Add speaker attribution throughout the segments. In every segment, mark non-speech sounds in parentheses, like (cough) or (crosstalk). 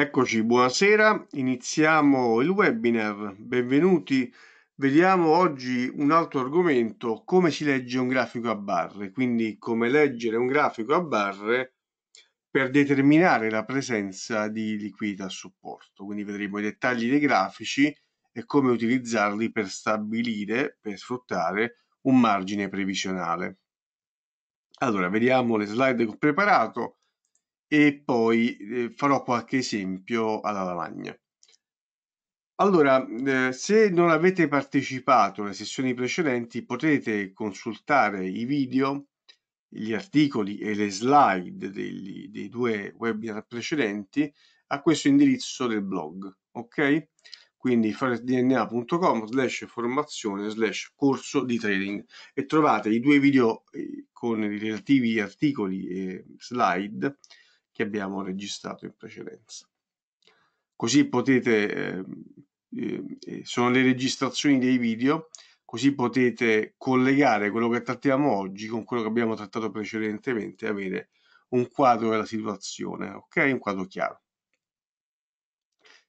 Speaker 1: Eccoci, buonasera, iniziamo il webinar, benvenuti. Vediamo oggi un altro argomento, come si legge un grafico a barre, quindi come leggere un grafico a barre per determinare la presenza di liquidità a supporto. Quindi vedremo i dettagli dei grafici e come utilizzarli per stabilire, per sfruttare un margine previsionale. Allora, vediamo le slide che ho preparato e poi eh, farò qualche esempio alla lavagna. Allora, eh, se non avete partecipato alle sessioni precedenti potete consultare i video, gli articoli e le slide degli, dei due webinar precedenti a questo indirizzo del blog, ok? Quindi faredna.com slash formazione slash corso di trading e trovate i due video eh, con i relativi articoli e slide che abbiamo registrato in precedenza. Così potete, eh, sono le registrazioni dei video, così potete collegare quello che trattiamo oggi con quello che abbiamo trattato precedentemente e avere un quadro della situazione, ok? Un quadro chiaro.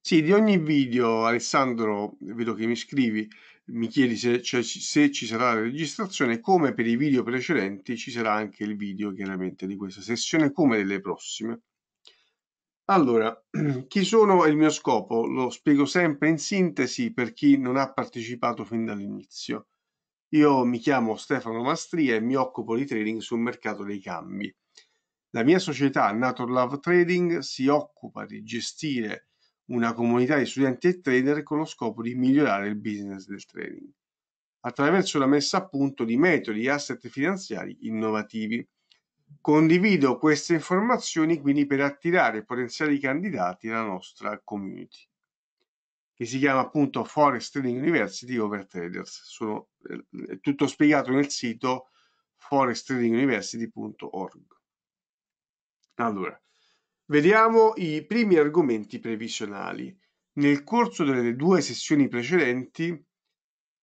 Speaker 1: Sì, di ogni video, Alessandro, vedo che mi scrivi, mi chiedi se, cioè, se, ci sarà la registrazione, come per i video precedenti ci sarà anche il video chiaramente di questa sessione come delle prossime. Allora, (clears throat) chi sono e il mio scopo? Lo spiego sempre in sintesi per chi non ha partecipato fin dall'inizio. Io mi chiamo Stefano Mastria e mi occupo di trading sul mercato dei cambi. La mia società Nature Love Trading si occupa di gestire una comunità di studenti e trader con lo scopo di migliorare il business del trading, attraverso la messa a punto di metodi e asset finanziari innovativi. Condivido queste informazioni quindi per attirare potenziali candidati alla nostra community, che si chiama appunto Forest Trading University Over Traders. Sono, eh, è tutto spiegato nel sito forestradinguniversity.org. Allora, Vediamo i primi argomenti previsionali. Nel corso delle due sessioni precedenti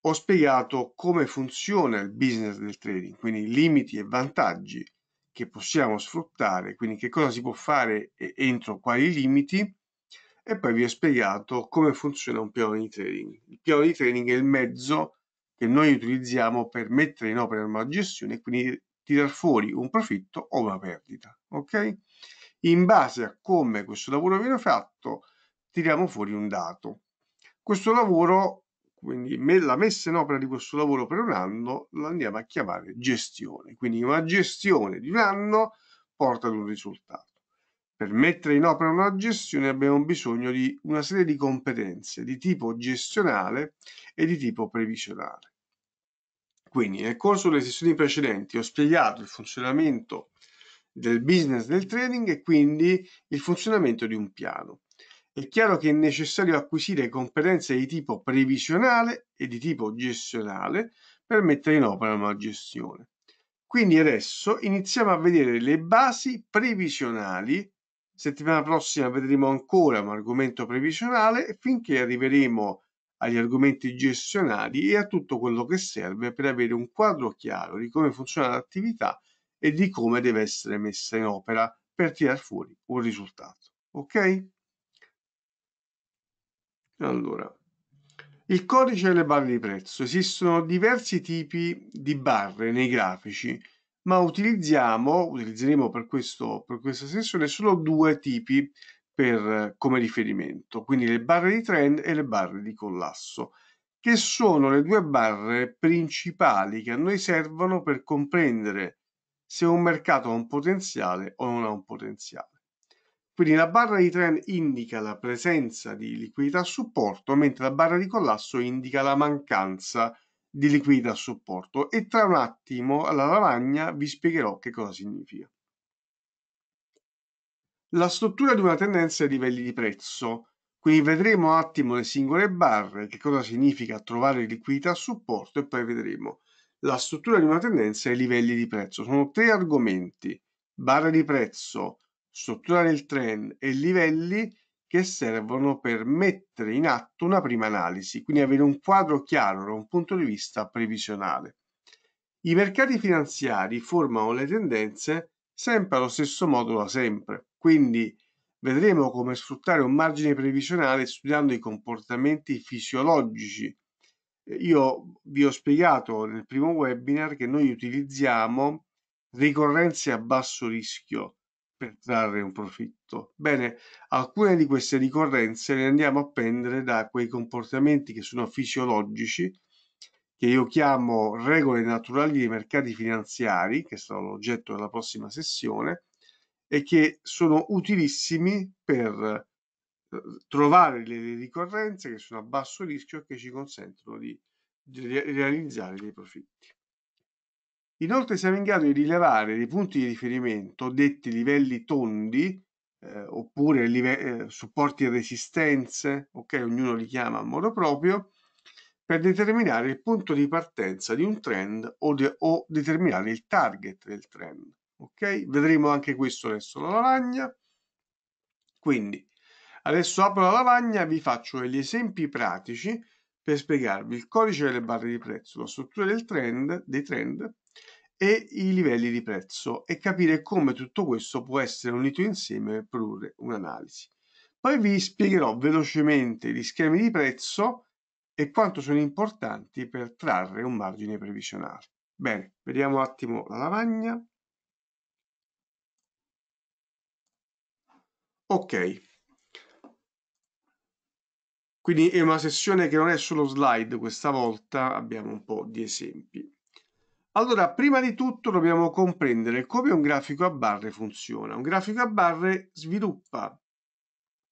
Speaker 1: ho spiegato come funziona il business del trading, quindi i limiti e vantaggi che possiamo sfruttare, quindi che cosa si può fare e entro quali limiti e poi vi ho spiegato come funziona un piano di trading. Il piano di trading è il mezzo che noi utilizziamo per mettere in opera la gestione e quindi tirar fuori un profitto o una perdita, ok? in base a come questo lavoro viene fatto tiriamo fuori un dato. Questo lavoro, quindi la messa in opera di questo lavoro per un anno, la andiamo a chiamare gestione. Quindi una gestione di un anno porta ad un risultato. Per mettere in opera una gestione abbiamo bisogno di una serie di competenze di tipo gestionale e di tipo previsionale. Quindi nel corso delle sessioni precedenti ho spiegato il funzionamento del business del trading e quindi il funzionamento di un piano. È chiaro che è necessario acquisire competenze di tipo previsionale e di tipo gestionale per mettere in opera una gestione. Quindi adesso iniziamo a vedere le basi previsionali. Settimana prossima vedremo ancora un argomento previsionale finché arriveremo agli argomenti gestionali e a tutto quello che serve per avere un quadro chiaro di come funziona l'attività e di come deve essere messa in opera per tirar fuori un risultato. Ok? Allora, il codice delle barre di prezzo. Esistono diversi tipi di barre nei grafici, ma utilizziamo, utilizzeremo per, questo, per questa sessione solo due tipi per, come riferimento, quindi le barre di trend e le barre di collasso, che sono le due barre principali che a noi servono per comprendere se un mercato ha un potenziale o non ha un potenziale. Quindi la barra di trend indica la presenza di liquidità a supporto, mentre la barra di collasso indica la mancanza di liquidità a supporto e tra un attimo alla lavagna vi spiegherò che cosa significa. La struttura di una tendenza ai livelli di prezzo, quindi vedremo un attimo le singole barre, che cosa significa trovare liquidità a supporto e poi vedremo la struttura di una tendenza e i livelli di prezzo. Sono tre argomenti, barre di prezzo, struttura del trend e livelli che servono per mettere in atto una prima analisi, quindi avere un quadro chiaro da un punto di vista previsionale. I mercati finanziari formano le tendenze sempre allo stesso modo da sempre, quindi vedremo come sfruttare un margine previsionale studiando i comportamenti fisiologici io vi ho spiegato nel primo webinar che noi utilizziamo ricorrenze a basso rischio per trarre un profitto. Bene, alcune di queste ricorrenze le andiamo a prendere da quei comportamenti che sono fisiologici, che io chiamo regole naturali dei mercati finanziari, che sarà l'oggetto della prossima sessione, e che sono utilissimi per eh, trovare le ricorrenze che sono a basso rischio e che ci consentono di, realizzare dei profitti. Inoltre siamo in grado di rilevare dei punti di riferimento, detti livelli tondi, eh, oppure live- eh, supporti e resistenze, ok, ognuno li chiama a modo proprio, per determinare il punto di partenza di un trend o, de- o determinare il target del trend. Ok, vedremo anche questo adesso la lavagna. Quindi Adesso apro la lavagna e vi faccio degli esempi pratici per spiegarvi il codice delle barre di prezzo, la struttura del trend, dei trend e i livelli di prezzo e capire come tutto questo può essere unito insieme per produrre un'analisi. Poi vi spiegherò velocemente gli schemi di prezzo e quanto sono importanti per trarre un margine previsionale. Bene, vediamo un attimo la lavagna. Ok, quindi è una sessione che non è solo slide, questa volta abbiamo un po' di esempi. Allora, prima di tutto dobbiamo comprendere come un grafico a barre funziona. Un grafico a barre sviluppa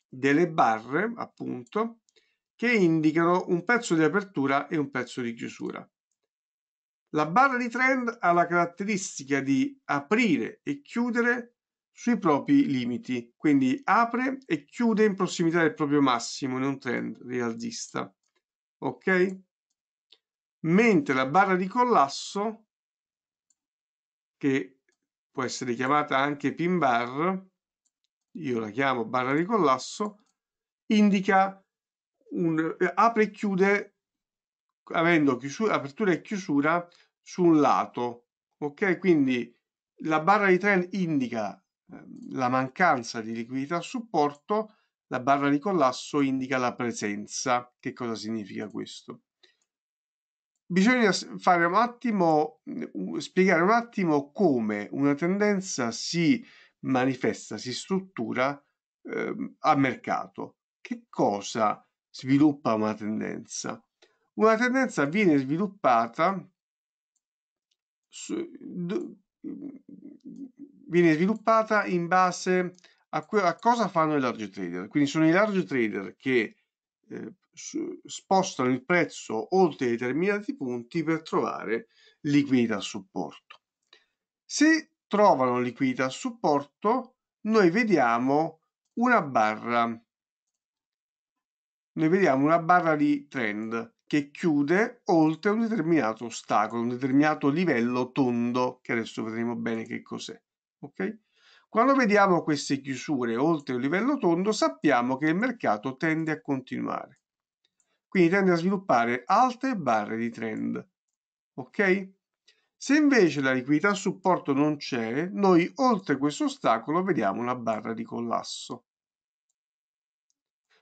Speaker 1: delle barre, appunto, che indicano un pezzo di apertura e un pezzo di chiusura. La barra di trend ha la caratteristica di aprire e chiudere sui propri limiti, quindi apre e chiude in prossimità del proprio massimo in un trend rialzista. Ok? Mentre la barra di collasso, che può essere chiamata anche pin bar, io la chiamo barra di collasso, indica un, eh, apre e chiude avendo chiusura, apertura e chiusura su un lato. Ok? Quindi la barra di trend indica Ehm, la mancanza di liquidità a supporto, la barra di collasso indica la presenza. Che cosa significa questo? Bisogna fare un attimo, mm, spiegare un attimo come una tendenza si manifesta, si struttura eh, a mercato. Che cosa sviluppa una tendenza? Una tendenza viene sviluppata viene sviluppata in base a, a, cosa fanno i large trader. Quindi sono i large trader che eh, spostano il prezzo oltre determinati punti per trovare liquidità a supporto. Se trovano liquidità a supporto, noi vediamo una barra. Noi vediamo una barra di trend che chiude oltre un determinato ostacolo, un determinato livello tondo, che adesso vedremo bene che cos'è. Ok? Quando vediamo queste chiusure oltre un livello tondo, sappiamo che il mercato tende a continuare. Quindi tende a sviluppare alte barre di trend. Ok? Se invece la liquidità a supporto non c'è, noi oltre questo ostacolo vediamo una barra di collasso.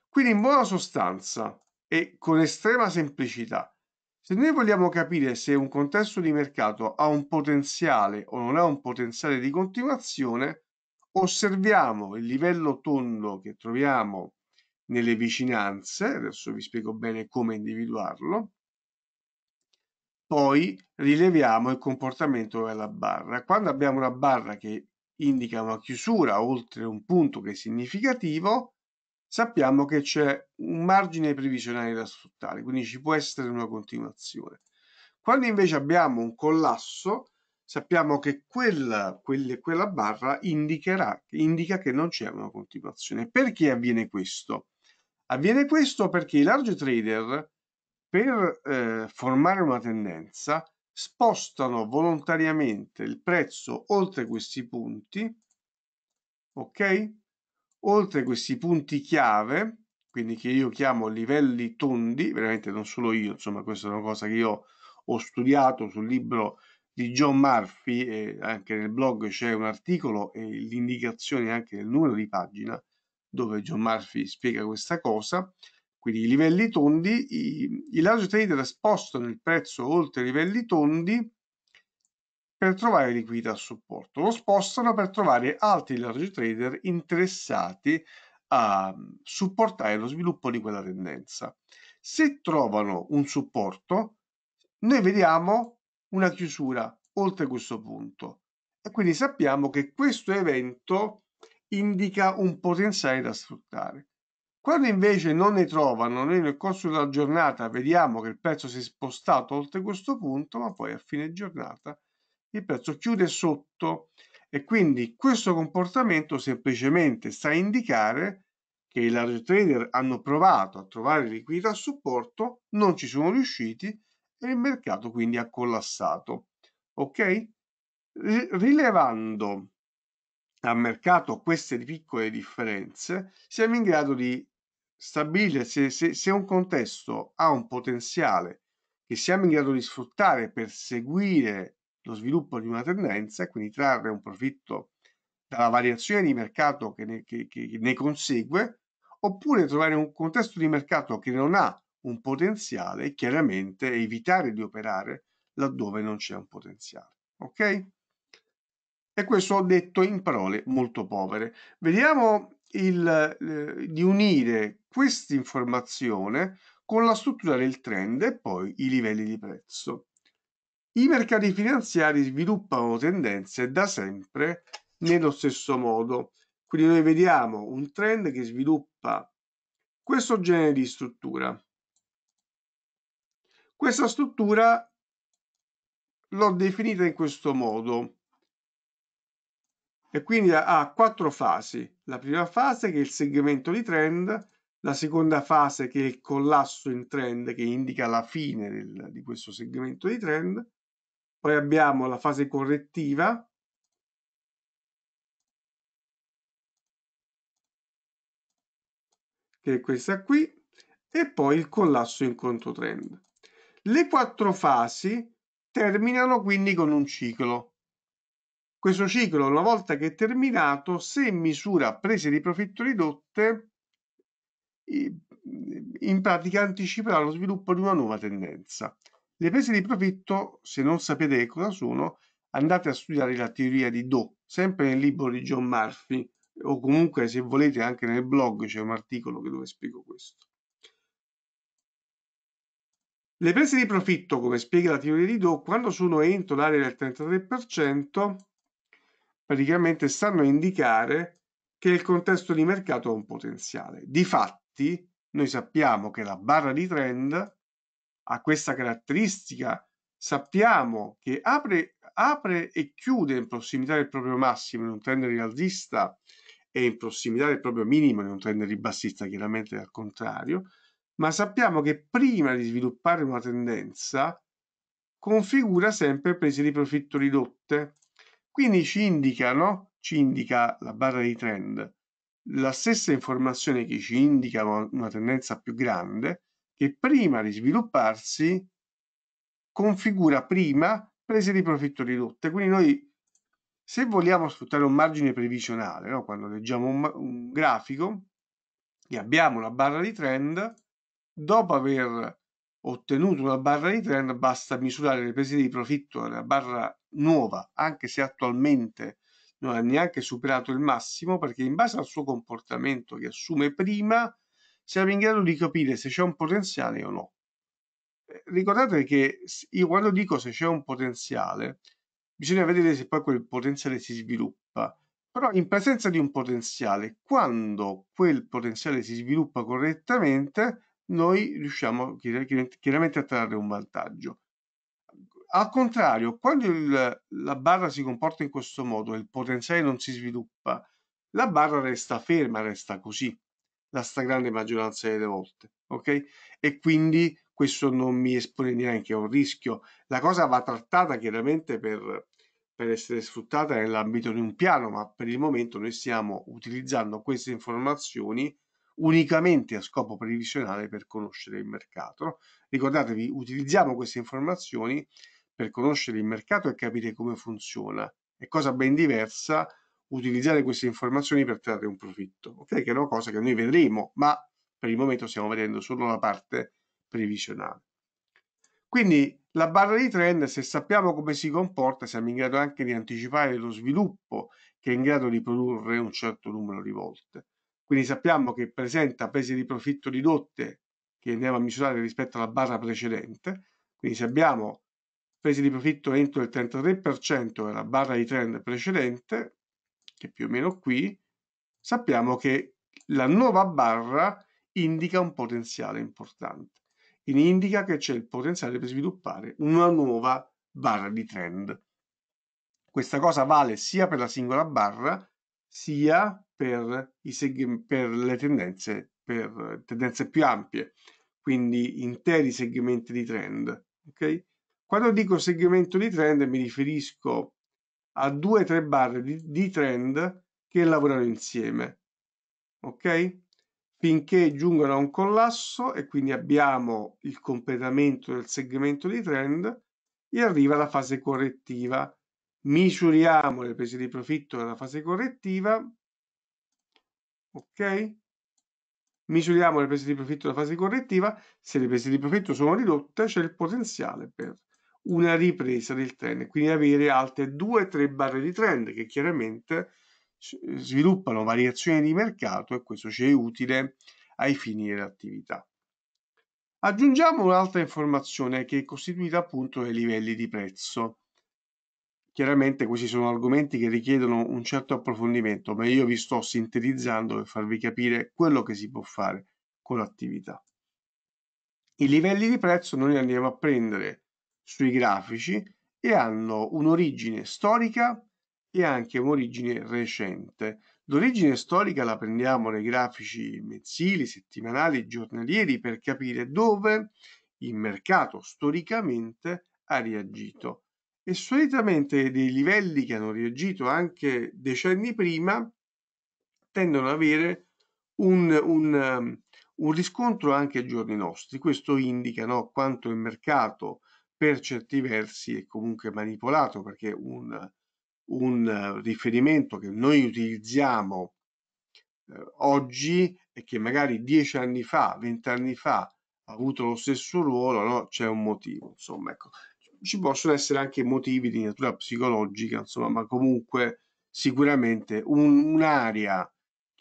Speaker 1: Quindi in buona sostanza, e con estrema semplicità. Se noi vogliamo capire se un contesto di mercato ha un potenziale o non ha un potenziale di continuazione, osserviamo il livello tondo che troviamo nelle vicinanze, adesso vi spiego bene come individuarlo, poi rileviamo il comportamento della barra. Quando abbiamo una barra che indica una chiusura oltre un punto che è significativo, sappiamo che c'è un margine previsionale da sfruttare, quindi ci può essere una continuazione. Quando invece abbiamo un collasso, sappiamo che quella, quelle, quella barra indicherà, indica che non c'è una continuazione. Perché avviene questo? Avviene questo perché i large trader, per eh, formare una tendenza, spostano volontariamente il prezzo oltre questi punti, ok? Oltre questi punti chiave, quindi che io chiamo livelli tondi, veramente non solo io, insomma questa è una cosa che io ho studiato sul libro di John Murphy e anche nel blog c'è un articolo e l'indicazione anche del numero di pagina dove John Murphy spiega questa cosa, quindi i livelli tondi, i, i large trader spostano il prezzo oltre i livelli tondi per trovare liquidità a supporto, lo spostano per trovare altri large trader interessati a mm, supportare lo sviluppo di quella tendenza. Se trovano un supporto, noi vediamo una chiusura oltre questo punto e quindi sappiamo che questo evento indica un potenziale da sfruttare. Quando invece non ne trovano, noi nel corso della giornata vediamo che il prezzo si è spostato oltre questo punto, ma poi a fine giornata il prezzo chiude sotto e quindi questo comportamento semplicemente sta a indicare che i large trader hanno provato a trovare liquidità a supporto, non ci sono riusciti e il mercato quindi ha collassato. Ok? Rilevando a mercato queste piccole differenze, siamo in grado di stabilire se, se, se un contesto ha un potenziale che siamo in grado di sfruttare per seguire lo sviluppo di una tendenza e quindi trarre un profitto dalla variazione di mercato che ne, che, che ne consegue, oppure trovare un contesto di mercato che non ha un potenziale e chiaramente evitare di operare laddove non c'è un potenziale. Ok? E questo ho detto in parole molto povere. Vediamo il, eh, di unire questa informazione con la struttura del trend e poi i livelli di prezzo. I mercati finanziari sviluppano tendenze da sempre nello stesso modo. Quindi noi vediamo un trend che sviluppa questo genere di struttura. Questa struttura l'ho definita in questo modo e quindi ha quattro fasi. La prima fase che è il segmento di trend, la seconda fase che è il collasso in trend che indica la fine del, di questo segmento di trend, poi abbiamo la fase correttiva, che è questa qui, e poi il collasso in controtrend. Le quattro fasi terminano quindi con un ciclo. Questo ciclo, una volta che è terminato, se misura prese di profitto ridotte, in pratica anticiperà lo sviluppo di una nuova tendenza. Le prese di profitto, se non sapete che cosa sono, andate a studiare la teoria di Do, sempre nel libro di John Murphy, o comunque se volete anche nel blog c'è un articolo dove spiego questo. Le prese di profitto, come spiega la teoria di Do, quando sono entro l'area del 33%, praticamente stanno a indicare che il contesto di mercato ha un potenziale. Difatti, noi sappiamo che la barra di trend ha questa caratteristica, sappiamo che apre, apre e chiude in prossimità del proprio massimo in un trend rialzista e in prossimità del proprio minimo in un trend ribassista, chiaramente al contrario, ma sappiamo che prima di sviluppare una tendenza configura sempre prese di profitto ridotte. Quindi ci indicano, ci indica la barra di trend, la stessa informazione che ci indica una tendenza più grande, che prima di svilupparsi configura prima prese di profitto ridotte. Quindi noi, se vogliamo sfruttare un margine previsionale, no? quando leggiamo un, un grafico e abbiamo una barra di trend, dopo aver ottenuto una barra di trend basta misurare le prese di profitto della barra nuova, anche se attualmente non ha neanche superato il massimo, perché in base al suo comportamento che assume prima, siamo in grado di capire se c'è un potenziale o no. Eh, ricordate che io quando dico se c'è un potenziale, bisogna vedere se poi quel potenziale si sviluppa. Però in presenza di un potenziale, quando quel potenziale si sviluppa correttamente, noi riusciamo chiaramente a trarre un vantaggio. Al contrario, quando il, la barra si comporta in questo modo e il potenziale non si sviluppa, la barra resta ferma, resta così la stragrande maggioranza delle volte, ok? E quindi questo non mi espone neanche a un rischio. La cosa va trattata chiaramente per, per essere sfruttata nell'ambito di un piano, ma per il momento noi stiamo utilizzando queste informazioni unicamente a scopo previsionale per conoscere il mercato. Ricordatevi, utilizziamo queste informazioni per conoscere il mercato e capire come funziona. È cosa ben diversa utilizzare queste informazioni per trarre un profitto, ok? Che è una cosa che noi vedremo, ma per il momento stiamo vedendo solo la parte previsionale. Quindi la barra di trend, se sappiamo come si comporta, siamo in grado anche di anticipare lo sviluppo che è in grado di produrre un certo numero di volte. Quindi sappiamo che presenta pesi di profitto ridotte che andiamo a misurare rispetto alla barra precedente. Quindi se abbiamo pesi di profitto entro il 33% della barra di trend precedente, che più o meno qui, sappiamo che la nuova barra indica un potenziale importante. Indica che c'è il potenziale per sviluppare una nuova barra di trend. Questa cosa vale sia per la singola barra, sia per, per le tendenze, per tendenze più ampie, quindi interi segmenti di trend. Okay? Quando dico segmento di trend mi riferisco a due o tre barre di, di trend che lavorano insieme. Ok? Finché giungono a un collasso e quindi abbiamo il completamento del segmento di trend e arriva la fase correttiva. Misuriamo le prese di profitto nella fase correttiva. Ok? misuriamo le prese di profitto nella fase correttiva, se le prese di profitto sono ridotte c'è il potenziale per una ripresa del trend, quindi avere altre due o tre barre di trend che chiaramente sviluppano variazioni di mercato e questo ci è utile ai fini dell'attività. Aggiungiamo un'altra informazione che è costituita appunto dai livelli di prezzo. Chiaramente questi sono argomenti che richiedono un certo approfondimento, ma io vi sto sintetizzando per farvi capire quello che si può fare con l'attività. I livelli di prezzo noi andiamo a prendere sui grafici e hanno un'origine storica e anche un'origine recente. L'origine storica la prendiamo nei grafici mensili, settimanali, giornalieri per capire dove il mercato storicamente ha reagito. E solitamente dei livelli che hanno reagito anche decenni prima tendono ad avere un, un, um, un riscontro anche ai giorni nostri. Questo indica no, quanto il mercato per certi versi è comunque manipolato perché un, un riferimento che noi utilizziamo eh, oggi e che magari dieci anni fa, vent'anni fa ha avuto lo stesso ruolo, no? c'è un motivo. Insomma, ecco. Ci possono essere anche motivi di natura psicologica, insomma, ma comunque sicuramente un'area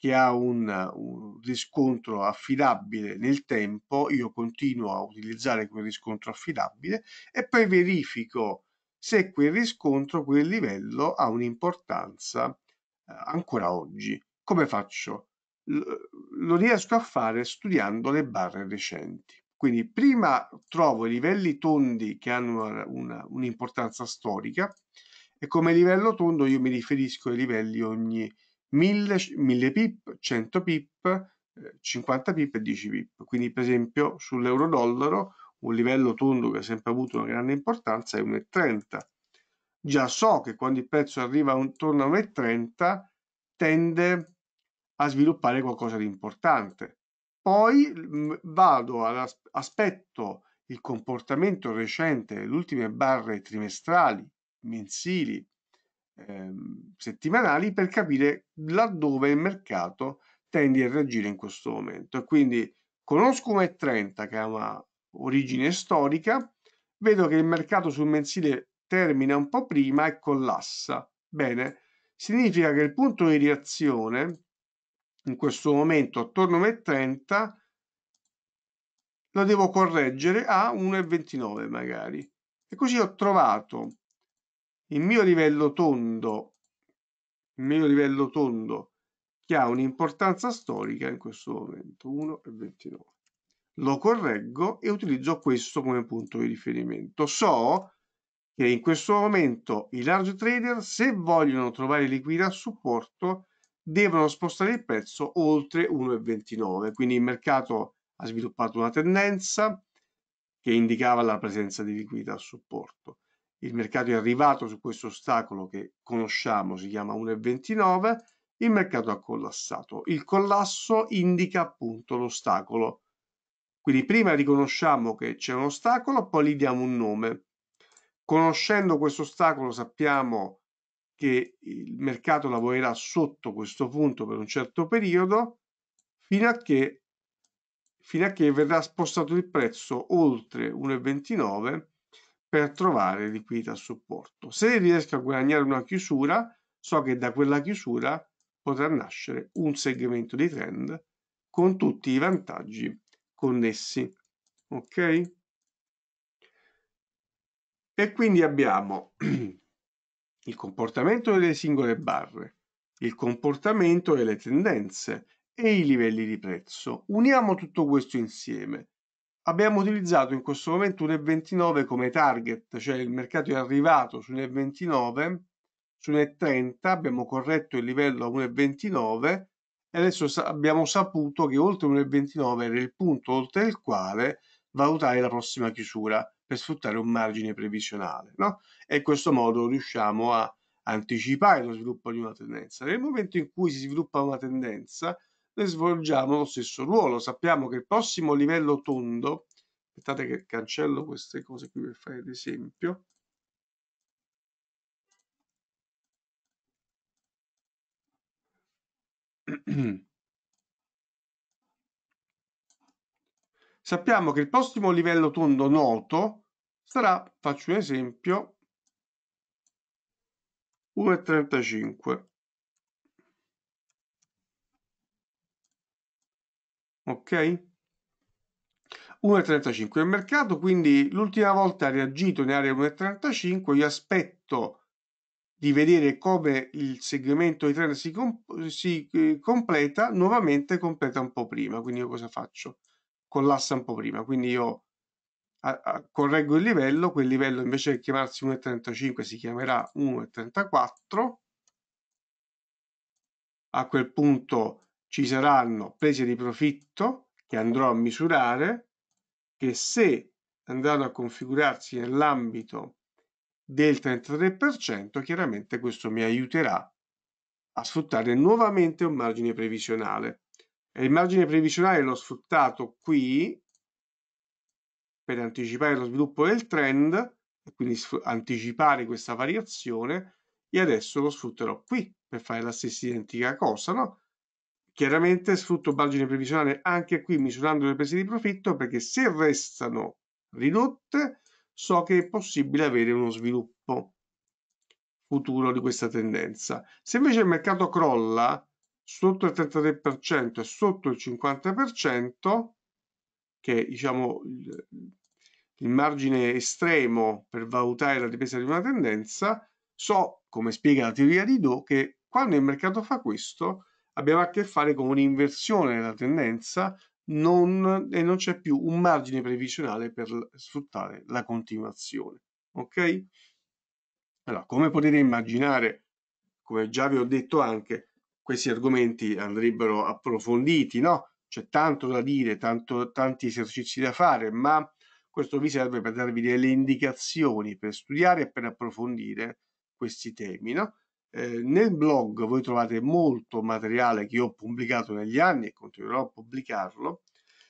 Speaker 1: che ha un, un, riscontro affidabile nel tempo, io continuo a utilizzare quel riscontro affidabile e poi verifico se quel riscontro, quel livello ha un'importanza eh, ancora oggi. Come faccio? L lo riesco a fare studiando le barre recenti. Quindi prima trovo i livelli tondi che hanno un'importanza storica e come livello tondo io mi riferisco ai livelli ogni 1000, 1000 pip, 100 pip, 50 eh, pip e 10 pip. Quindi per esempio sull'euro-dollaro un livello tondo che ha sempre avuto una grande importanza è 1,30. Già so che quando il prezzo arriva intorno a 1,30 tende a sviluppare qualcosa di importante. Poi mm, vado ad aspetto il comportamento recente le ultime barre trimestrali, mensili Ehm, settimanali per capire laddove il mercato tende a reagire in questo momento. quindi conosco un 30 che ha una origine storica, vedo che il mercato sul mensile termina un po' prima e collassa. Bene, significa che il punto di reazione in questo momento attorno a 1,30 lo devo correggere a 1,29 magari. E così ho trovato il mio livello tondo, il mio livello tondo che ha un'importanza storica in questo momento, 1,29. Lo correggo e utilizzo questo come punto di riferimento. So che in questo momento i large trader, se vogliono trovare liquidità a supporto, devono spostare il prezzo oltre 1,29. Quindi il mercato ha sviluppato una tendenza che indicava la presenza di liquidità a supporto il mercato è arrivato su questo ostacolo che conosciamo, si chiama 1,29, il mercato ha collassato. Il collasso indica appunto l'ostacolo. Quindi prima riconosciamo che c'è un ostacolo, poi gli diamo un nome. Conoscendo questo ostacolo sappiamo che il mercato lavorerà sotto questo punto per un certo periodo fino a che, fino a che verrà spostato il prezzo oltre 1,29 per trovare liquidità supporto. Se riesco a guadagnare una chiusura, so che da quella chiusura potrà nascere un segmento di trend con tutti i vantaggi connessi. Ok? E quindi abbiamo (clears throat) il comportamento delle singole barre, il comportamento delle tendenze e i livelli di prezzo. Uniamo tutto questo insieme abbiamo utilizzato in questo momento un E29 come target, cioè il mercato è arrivato su un E29, su un E30, abbiamo corretto il livello a un E29 e adesso abbiamo saputo che oltre un E29 era il punto oltre il quale valutare la prossima chiusura per sfruttare un margine previsionale. No? E in questo modo riusciamo a anticipare lo sviluppo di una tendenza. Nel momento in cui si sviluppa una tendenza, noi svolgiamo lo stesso ruolo. Sappiamo che il prossimo livello tondo, aspettate che cancello queste cose qui per fare l'esempio, (clears throat) Sappiamo che il prossimo livello tondo noto sarà, faccio un esempio, 1,35. ok? 1,35 il mercato, quindi l'ultima volta ha reagito in area 1,35, io aspetto di vedere come il segmento di trend si, comp si eh, completa, nuovamente completa un po' prima, quindi io cosa faccio? Collassa un po' prima, quindi io correggo il livello, quel livello invece di chiamarsi 1,35 si chiamerà 1,34, a quel punto ci saranno prese di profitto che andrò a misurare che se andranno a configurarsi nell'ambito del 33%, chiaramente questo mi aiuterà a sfruttare nuovamente un margine previsionale. E il margine previsionale l'ho sfruttato qui per anticipare lo sviluppo del trend, e quindi anticipare questa variazione, e adesso lo sfrutterò qui per fare la stessa identica cosa, no? Chiaramente sfrutto margine previsionale anche qui misurando le prese di profitto perché se restano ridotte so che è possibile avere uno sviluppo futuro di questa tendenza. Se invece il mercato crolla sotto il 33% e sotto il 50%, che è diciamo, il, il margine estremo per valutare la ripresa di una tendenza, so, come spiega la teoria di Do, che quando il mercato fa questo, abbiamo a che fare con un'inversione della tendenza non, e non c'è più un margine previsionale per sfruttare la continuazione. Ok? Allora, come potete immaginare, come già vi ho detto anche, questi argomenti andrebbero approfonditi, no? C'è tanto da dire, tanto, tanti esercizi da fare, ma questo vi serve per darvi delle indicazioni, per studiare e per approfondire questi temi, no? Eh, nel blog voi trovate molto materiale che ho pubblicato negli anni e continuerò a pubblicarlo.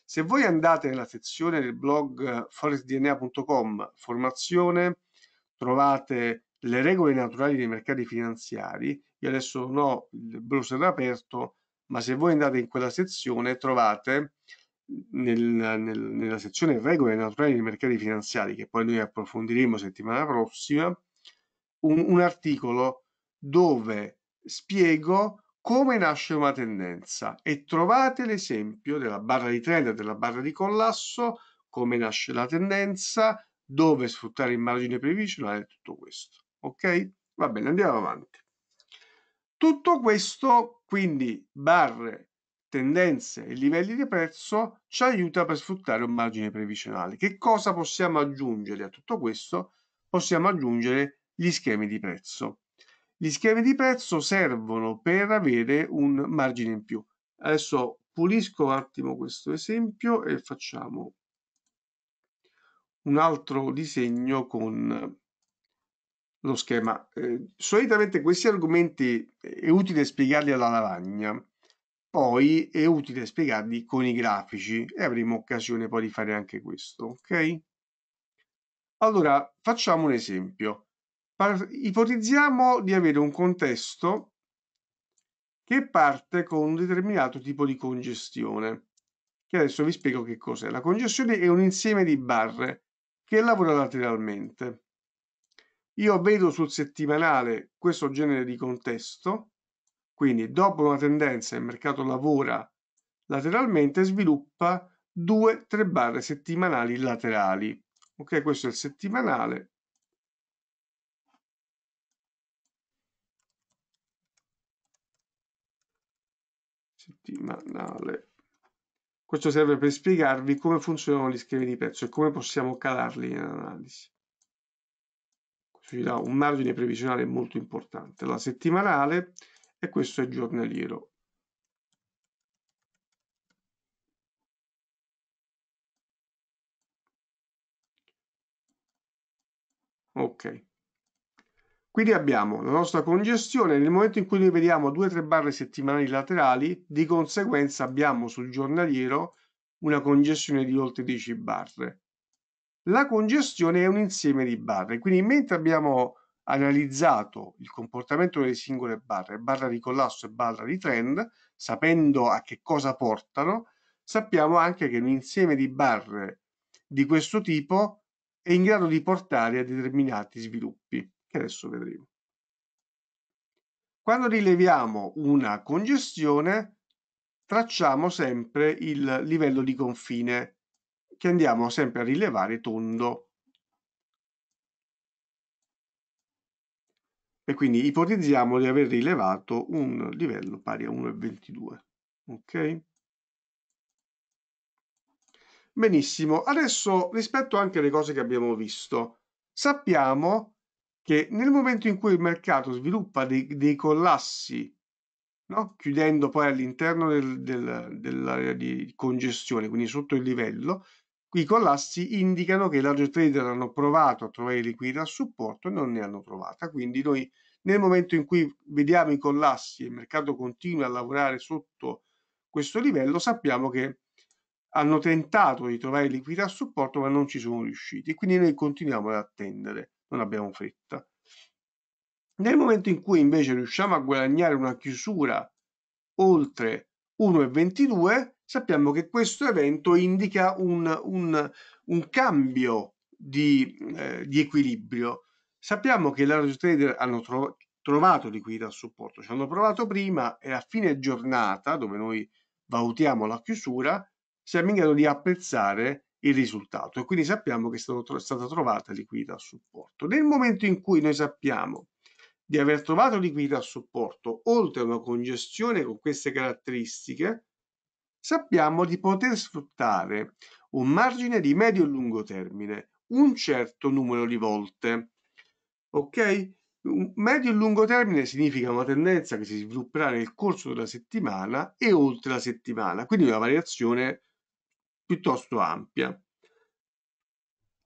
Speaker 1: Se voi andate nella sezione del blog eh, forestdna.com formazione trovate le regole naturali dei mercati finanziari. Io adesso non ho il browser aperto, ma se voi andate in quella sezione trovate nel, nel, nella sezione regole naturali dei mercati finanziari, che poi noi approfondiremo settimana prossima, un, un articolo dove spiego come nasce una tendenza e trovate l'esempio della barra di trend e della barra di collasso, come nasce la tendenza, dove sfruttare il margine previsionale, e tutto questo. Ok? Va bene, andiamo avanti. Tutto questo, quindi barre, tendenze e livelli di prezzo, ci aiuta per sfruttare un margine previsionale. Che cosa possiamo aggiungere a tutto questo? Possiamo aggiungere gli schemi di prezzo. Gli schemi di prezzo servono per avere un margine in più. Adesso pulisco un attimo questo esempio e facciamo un altro disegno con lo schema. Eh, solitamente questi argomenti eh, è utile spiegarli alla lavagna, poi è utile spiegarli con i grafici e avremo occasione poi di fare anche questo, ok? Allora, facciamo un esempio ipotizziamo di avere un contesto che parte con un determinato tipo di congestione, che adesso vi spiego che cos'è. La congestione è un insieme di barre che lavora lateralmente. Io vedo sul settimanale questo genere di contesto, quindi dopo una tendenza il mercato lavora lateralmente, sviluppa 2-3 barre settimanali laterali. Ok, questo è il settimanale, settimanale. Questo serve per spiegarvi come funzionano gli schemi di pezzo e come possiamo calarli in analisi. Questo ci dà un margine previsionale molto importante. La settimanale e questo è giornaliero. Ok. Quindi abbiamo la nostra congestione, nel momento in cui noi vediamo 2-3 barre settimanali laterali, di conseguenza abbiamo sul giornaliero una congestione di oltre 10 barre. La congestione è un insieme di barre, quindi mentre abbiamo analizzato il comportamento delle singole barre, barra di collasso e barra di trend, sapendo a che cosa portano, sappiamo anche che un insieme di barre di questo tipo è in grado di portare a determinati sviluppi che adesso vedremo. Quando rileviamo una congestione, tracciamo sempre il livello di confine che andiamo sempre a rilevare tondo. E quindi ipotizziamo di aver rilevato un livello pari a 1,22. Ok? Benissimo, adesso rispetto anche alle cose che abbiamo visto, sappiamo che nel momento in cui il mercato sviluppa dei, dei collassi, no? chiudendo poi all'interno del, del, dell'area di congestione, quindi sotto il livello, i collassi indicano che i large trader hanno provato a trovare liquidità a supporto e non ne hanno trovata. Quindi noi nel momento in cui vediamo i collassi e il mercato continua a lavorare sotto questo livello, sappiamo che hanno tentato di trovare liquidità a supporto ma non ci sono riusciti. Quindi noi continuiamo ad attendere non abbiamo fretta. Nel momento in cui invece riusciamo a guadagnare una chiusura oltre 1,22, sappiamo che questo evento indica un, un, un cambio di, eh, di, equilibrio. Sappiamo che l'Arrow Trader hanno tro trovato liquidità a supporto, ci hanno provato prima e a fine giornata, dove noi valutiamo la chiusura, siamo in grado di apprezzare il risultato e quindi sappiamo che è stato, stata trovata liquidità a supporto. Nel momento in cui noi sappiamo di aver trovato liquidità a supporto oltre a una congestione con queste caratteristiche, sappiamo di poter sfruttare un margine di medio e lungo termine un certo numero di volte. Ok? medio e lungo termine significa una tendenza che si svilupperà nel corso della settimana e oltre la settimana, quindi una variazione piuttosto ampia.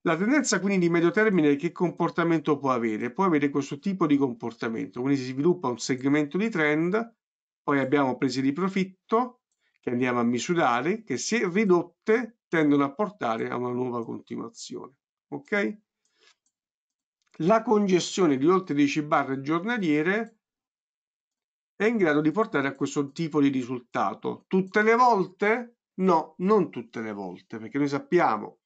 Speaker 1: La tendenza quindi di medio termine che comportamento può avere? Può avere questo tipo di comportamento, quindi si sviluppa un segmento di trend, poi abbiamo prese di profitto che andiamo a misurare, che se ridotte tendono a portare a una nuova continuazione. Ok? La congestione di oltre 10 barre giornaliere è in grado di portare a questo tipo di risultato. Tutte le volte No, non tutte le volte, perché noi sappiamo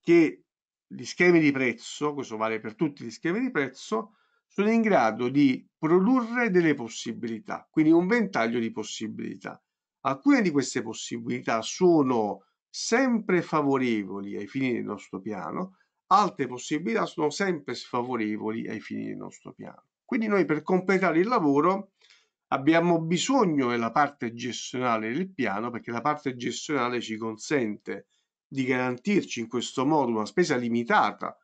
Speaker 1: che gli schemi di prezzo, questo vale per tutti gli schemi di prezzo, sono in grado di produrre delle possibilità, quindi un ventaglio di possibilità. Alcune di queste possibilità sono sempre favorevoli ai fini del nostro piano, altre possibilità sono sempre sfavorevoli ai fini del nostro piano. Quindi noi per completare il lavoro Abbiamo bisogno della parte gestionale del piano perché la parte gestionale ci consente di garantirci in questo modo una spesa limitata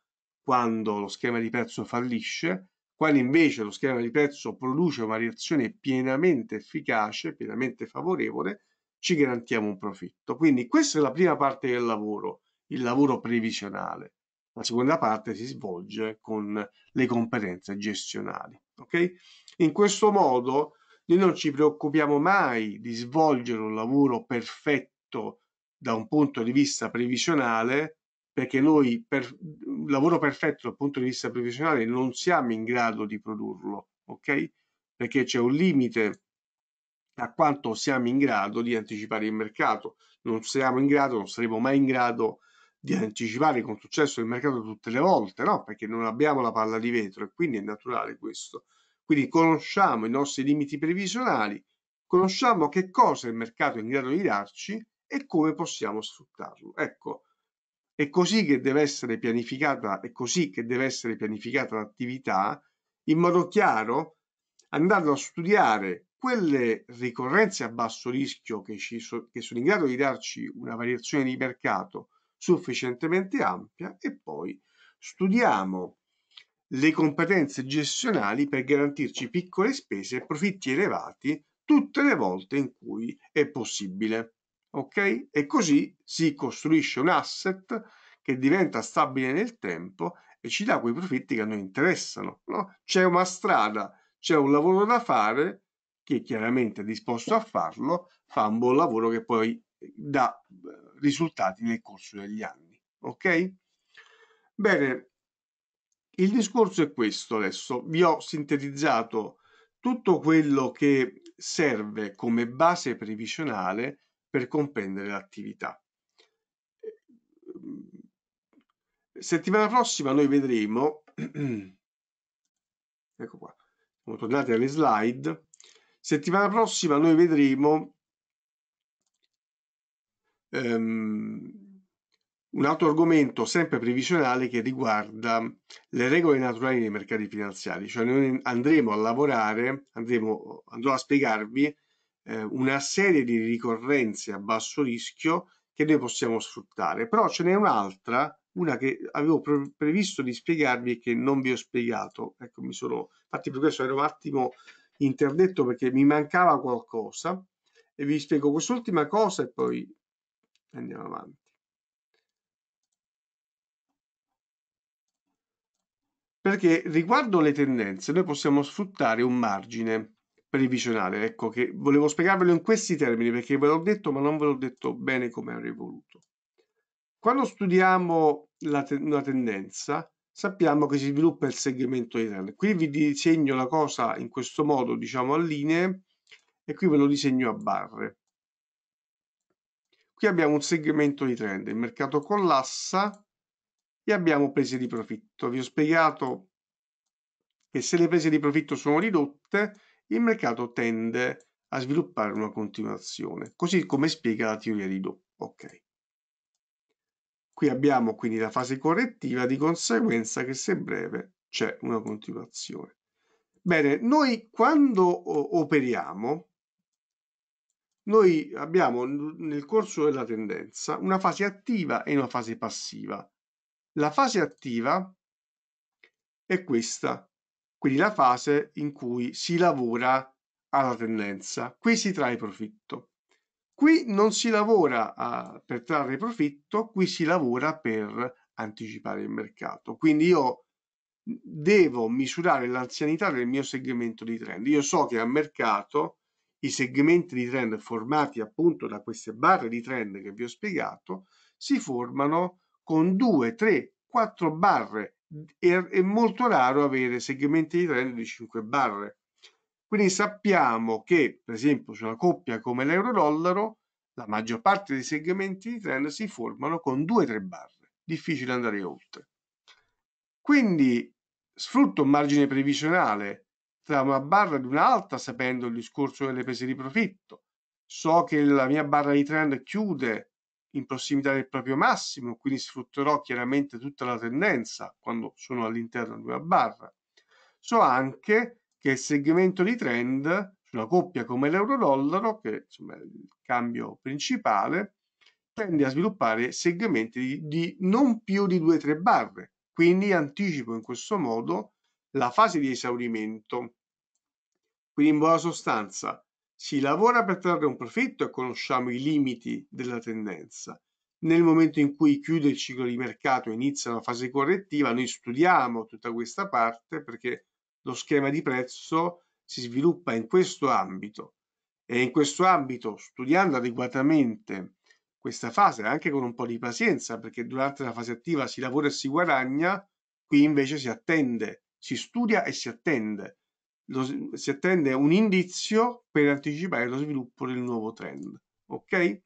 Speaker 1: quando lo schema di prezzo fallisce, quando invece lo schema di prezzo produce una reazione pienamente efficace, pienamente favorevole, ci garantiamo un profitto. Quindi questa è la prima parte del lavoro, il lavoro previsionale. La seconda parte si svolge con le competenze gestionali. Okay? In questo modo noi non ci preoccupiamo mai di svolgere un lavoro perfetto da un punto di vista previsionale, perché noi per lavoro perfetto dal punto di vista previsionale non siamo in grado di produrlo, ok? Perché c'è un limite a quanto siamo in grado di anticipare il mercato. Non siamo in grado, non saremo mai in grado di anticipare con successo il mercato tutte le volte, no? Perché non abbiamo la palla di vetro e quindi è naturale questo. Quindi conosciamo i nostri limiti previsionali, conosciamo che cosa il mercato è in grado di darci e come possiamo sfruttarlo. Ecco, è così che deve essere pianificata, è così che deve essere pianificata l'attività, in modo chiaro, andando a studiare quelle ricorrenze a basso rischio che, so, che sono in grado di darci una variazione di mercato sufficientemente ampia e poi studiamo le competenze gestionali per garantirci piccole spese e profitti elevati tutte le volte in cui è possibile. Ok? E così si costruisce un asset che diventa stabile nel tempo e ci dà quei profitti che a noi interessano. No? C'è una strada, c'è un lavoro da fare, chi chiaramente è disposto a farlo fa un buon lavoro che poi dà eh, risultati nel corso degli anni. Ok? Bene, il discorso è questo adesso, vi ho sintetizzato tutto quello che serve come base previsionale per comprendere l'attività. Eh, settimana prossima noi vedremo, (clears throat) ecco qua, siamo tornati alle slide, settimana prossima noi vedremo um, un altro argomento sempre previsionale che riguarda le regole naturali dei mercati finanziari, cioè noi andremo a lavorare, andremo, andrò a spiegarvi eh, una serie di ricorrenze a basso rischio che noi possiamo sfruttare, però ce n'è un'altra, una che avevo pre previsto di spiegarvi e che non vi ho spiegato, ecco mi sono, infatti per questo ero un attimo interdetto perché mi mancava qualcosa e vi spiego quest'ultima cosa e poi andiamo avanti. Perché riguardo le tendenze noi possiamo sfruttare un margine previsionale, ecco che volevo spiegarvelo in questi termini perché ve l'ho detto ma non ve l'ho detto bene come avrei voluto. Quando studiamo te una tendenza sappiamo che si sviluppa il segmento di trend. Qui vi disegno la cosa in questo modo, diciamo a linee, e qui ve lo disegno a barre. Qui abbiamo un segmento di trend, il mercato collassa, li abbiamo prese di profitto. Vi ho spiegato che se le prese di profitto sono ridotte, il mercato tende a sviluppare una continuazione, così come spiega la teoria di dopo. Ok. Qui abbiamo quindi la fase correttiva, di conseguenza che se breve c'è una continuazione. Bene, noi quando operiamo, noi abbiamo nel corso della tendenza una fase attiva e una fase passiva. La fase attiva è questa, quindi la fase in cui si lavora alla tendenza. Qui si trae profitto. Qui non si lavora a, per trarre profitto, qui si lavora per anticipare il mercato. Quindi io mhmm, devo misurare l'anzianità del mio segmento di trend. Io so che a mercato i segmenti di trend formati appunto da queste barre di trend che vi ho spiegato si formano con 2, 3, 4 barre è molto raro avere segmenti di treno di 5 barre. Quindi sappiamo che, per esempio, su una coppia come l'euro-dollaro, la maggior parte dei segmenti di treno si formano con 2-3 barre. Difficile andare oltre. Quindi sfrutto un margine previsionale tra una barra ed un'altra sapendo il discorso delle prese di profitto. So che la mia barra di trend chiude in prossimità del proprio massimo, quindi sfrutterò chiaramente tutta la tendenza quando sono all'interno di una barra. So anche che il segmento di trend su una coppia come l'euro-dollaro, che insomma, è il cambio principale, tende a sviluppare segmenti di, di non più di 2-3 barre, quindi anticipo in questo modo la fase di esaurimento. Quindi in buona sostanza si lavora per trarre un profitto e conosciamo i limiti della tendenza. Nel momento in cui chiude il ciclo di mercato e inizia la fase correttiva, noi studiamo tutta questa parte perché lo schema di prezzo si sviluppa in questo ambito e in questo ambito, studiando adeguatamente questa fase, anche con un po' di pazienza, perché durante la fase attiva si lavora e si guadagna, qui invece si attende, si studia e si attende lo, si attende un indizio per anticipare lo sviluppo del nuovo trend. Ok?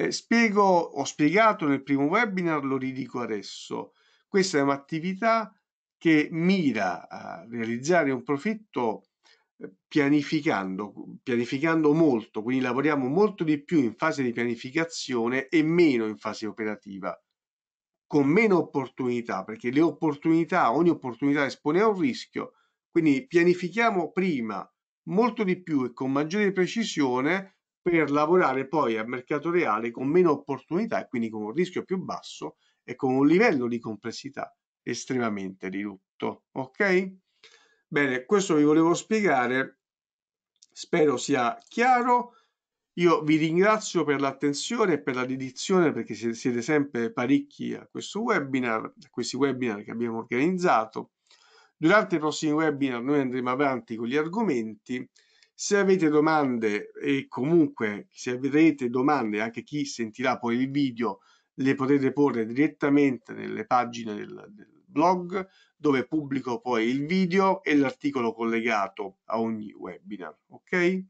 Speaker 1: Eh, spiego, ho spiegato nel primo webinar, lo ridico adesso. Questa è un'attività che mira a realizzare un profitto eh, pianificando, pianificando molto, quindi lavoriamo molto di più in fase di pianificazione e meno in fase operativa, con meno opportunità, perché le opportunità, ogni opportunità espone a un rischio, quindi pianifichiamo prima molto di più e con maggiore precisione per lavorare poi al mercato reale con meno opportunità e quindi con un rischio più basso e con un livello di complessità estremamente ridotto. Ok? Bene, questo vi volevo spiegare, spero sia chiaro. Io vi ringrazio per l'attenzione e per la dedizione perché siete sempre parecchi a questo webinar, a questi webinar che abbiamo organizzato. Durante i prossimi webinar noi andremo avanti con gli argomenti. Se avete domande e comunque se avrete domande, anche chi sentirà poi il video, le potete porre direttamente nelle pagine del, del blog dove pubblico poi il video e l'articolo collegato a ogni webinar. Ok?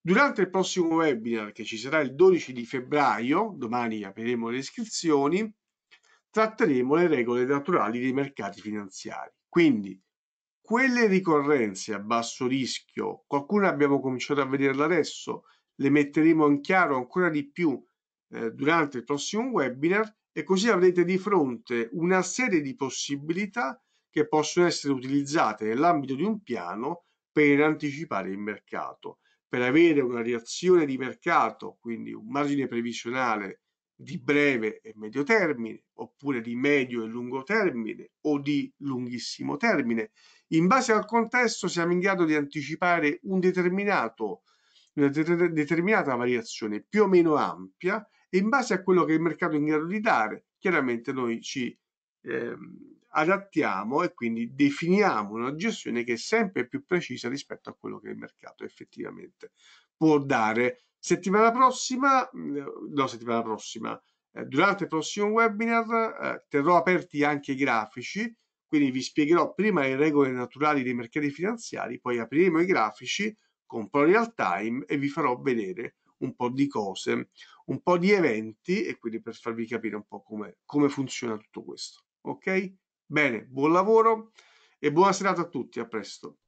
Speaker 1: Durante il prossimo webinar che ci sarà il 12 di febbraio, domani apriremo le iscrizioni, tratteremo le regole naturali dei mercati finanziari. Quindi quelle ricorrenze a basso rischio, qualcuna abbiamo cominciato a vederle adesso, le metteremo in chiaro ancora di più eh, durante il prossimo webinar e così avrete di fronte una serie di possibilità che possono essere utilizzate nell'ambito di un piano per anticipare il mercato, per avere una reazione di mercato, quindi un margine previsionale di breve e medio termine, oppure di medio e lungo termine o di lunghissimo termine. In base al contesto siamo in grado di anticipare un una determinata variazione più o meno ampia e in base a quello che il mercato è in grado di dare, chiaramente noi ci eh, adattiamo e quindi definiamo una gestione che è sempre più precisa rispetto a quello che il mercato effettivamente può dare Settimana prossima, mm, no, settimana prossima, eh, durante il prossimo webinar eh, terrò aperti anche i grafici, quindi vi spiegherò prima le regole naturali dei mercati finanziari, poi apriremo i grafici con Pro Real Time e vi farò vedere un po' di cose, un po' di eventi e quindi per farvi capire un po' come, come funziona tutto questo. Ok? Bene, buon lavoro e buona serata a tutti, a presto.